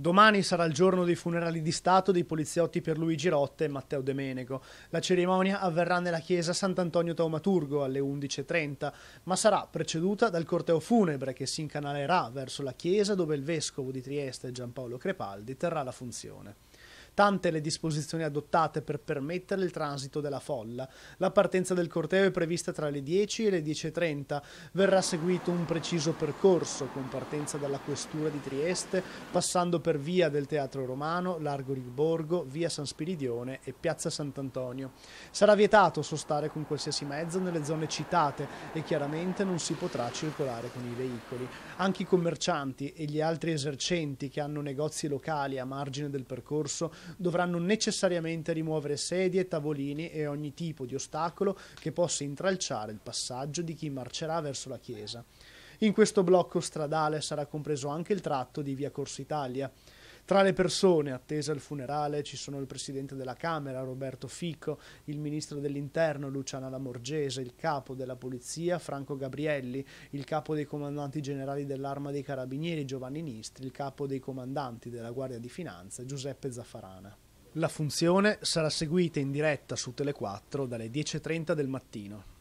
Domani sarà il giorno dei funerali di Stato dei poliziotti per Luigi Rotte e Matteo De La cerimonia avverrà nella chiesa Sant'Antonio Taumaturgo alle 11.30, ma sarà preceduta dal corteo funebre che si incanalerà verso la chiesa dove il vescovo di Trieste Giampaolo Crepaldi terrà la funzione tante le disposizioni adottate per permettere il transito della folla. La partenza del corteo è prevista tra le 10 e le 10.30, verrà seguito un preciso percorso con partenza dalla questura di Trieste, passando per via del Teatro Romano, Largo Riborgo, via San Spiridione e piazza Sant'Antonio. Sarà vietato sostare con qualsiasi mezzo nelle zone citate e chiaramente non si potrà circolare con i veicoli. Anche i commercianti e gli altri esercenti che hanno negozi locali a margine del percorso dovranno necessariamente rimuovere sedie, tavolini e ogni tipo di ostacolo che possa intralciare il passaggio di chi marcerà verso la chiesa. In questo blocco stradale sarà compreso anche il tratto di via Corso Italia. Tra le persone attese al funerale ci sono il presidente della Camera Roberto Fico, il ministro dell'Interno Luciana Lamorgese, il capo della Polizia Franco Gabrielli, il capo dei comandanti generali dell'Arma dei Carabinieri Giovanni Nistri, il capo dei comandanti della Guardia di Finanza Giuseppe Zaffarana. La funzione sarà seguita in diretta su Telequattro dalle 10.30 del mattino.